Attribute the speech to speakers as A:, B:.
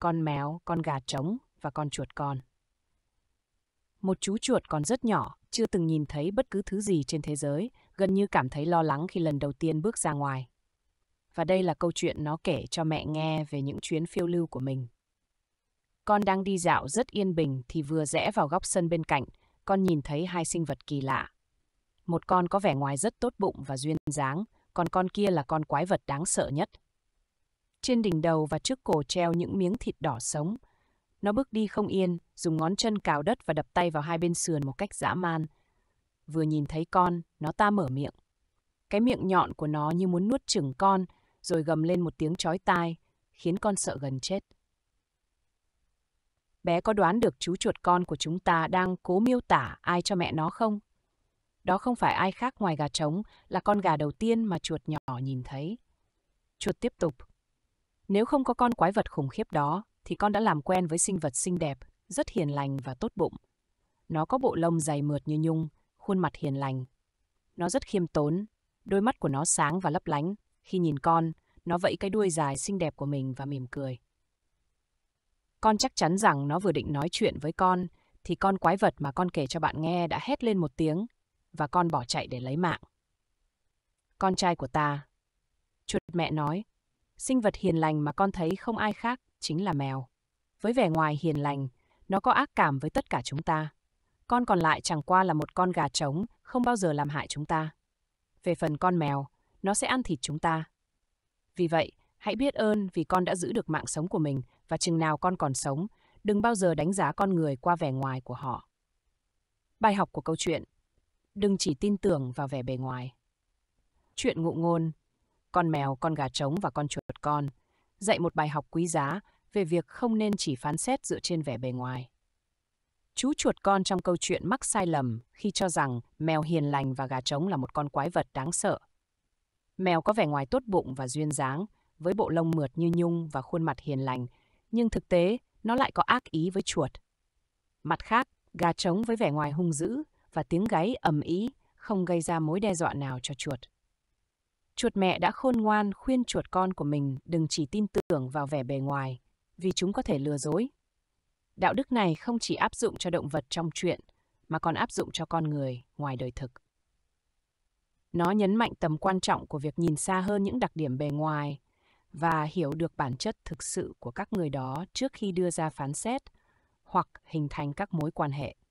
A: con mèo, con gà trống và con chuột con. Một chú chuột còn rất nhỏ, chưa từng nhìn thấy bất cứ thứ gì trên thế giới, gần như cảm thấy lo lắng khi lần đầu tiên bước ra ngoài. Và đây là câu chuyện nó kể cho mẹ nghe về những chuyến phiêu lưu của mình. Con đang đi dạo rất yên bình thì vừa rẽ vào góc sân bên cạnh, con nhìn thấy hai sinh vật kỳ lạ. Một con có vẻ ngoài rất tốt bụng và duyên dáng, còn con kia là con quái vật đáng sợ nhất, trên đỉnh đầu và trước cổ treo những miếng thịt đỏ sống. Nó bước đi không yên, dùng ngón chân cào đất và đập tay vào hai bên sườn một cách dã man. Vừa nhìn thấy con, nó ta mở miệng. Cái miệng nhọn của nó như muốn nuốt chửng con, rồi gầm lên một tiếng chói tai, khiến con sợ gần chết. Bé có đoán được chú chuột con của chúng ta đang cố miêu tả ai cho mẹ nó không? Đó không phải ai khác ngoài gà trống, là con gà đầu tiên mà chuột nhỏ nhìn thấy. Chuột tiếp tục. Nếu không có con quái vật khủng khiếp đó, thì con đã làm quen với sinh vật xinh đẹp, rất hiền lành và tốt bụng. Nó có bộ lông dày mượt như nhung, khuôn mặt hiền lành. Nó rất khiêm tốn, đôi mắt của nó sáng và lấp lánh. Khi nhìn con, nó vẫy cái đuôi dài xinh đẹp của mình và mỉm cười. Con chắc chắn rằng nó vừa định nói chuyện với con, thì con quái vật mà con kể cho bạn nghe đã hét lên một tiếng, và con bỏ chạy để lấy mạng. Con trai của ta. Chuột mẹ nói, sinh vật hiền lành mà con thấy không ai khác chính là mèo. Với vẻ ngoài hiền lành, nó có ác cảm với tất cả chúng ta. Con còn lại chẳng qua là một con gà trống, không bao giờ làm hại chúng ta. Về phần con mèo, nó sẽ ăn thịt chúng ta. Vì vậy, hãy biết ơn vì con đã giữ được mạng sống của mình và chừng nào con còn sống, đừng bao giờ đánh giá con người qua vẻ ngoài của họ. Bài học của câu chuyện Đừng chỉ tin tưởng vào vẻ bề ngoài. Chuyện ngụ ngôn con mèo, con gà trống và con chuột con, dạy một bài học quý giá về việc không nên chỉ phán xét dựa trên vẻ bề ngoài. Chú chuột con trong câu chuyện mắc sai lầm khi cho rằng mèo hiền lành và gà trống là một con quái vật đáng sợ. Mèo có vẻ ngoài tốt bụng và duyên dáng, với bộ lông mượt như nhung và khuôn mặt hiền lành, nhưng thực tế nó lại có ác ý với chuột. Mặt khác, gà trống với vẻ ngoài hung dữ và tiếng gáy ầm ý không gây ra mối đe dọa nào cho chuột. Chuột mẹ đã khôn ngoan khuyên chuột con của mình đừng chỉ tin tưởng vào vẻ bề ngoài, vì chúng có thể lừa dối. Đạo đức này không chỉ áp dụng cho động vật trong chuyện mà còn áp dụng cho con người ngoài đời thực. Nó nhấn mạnh tầm quan trọng của việc nhìn xa hơn những đặc điểm bề ngoài và hiểu được bản chất thực sự của các người đó trước khi đưa ra phán xét hoặc hình thành các mối quan hệ.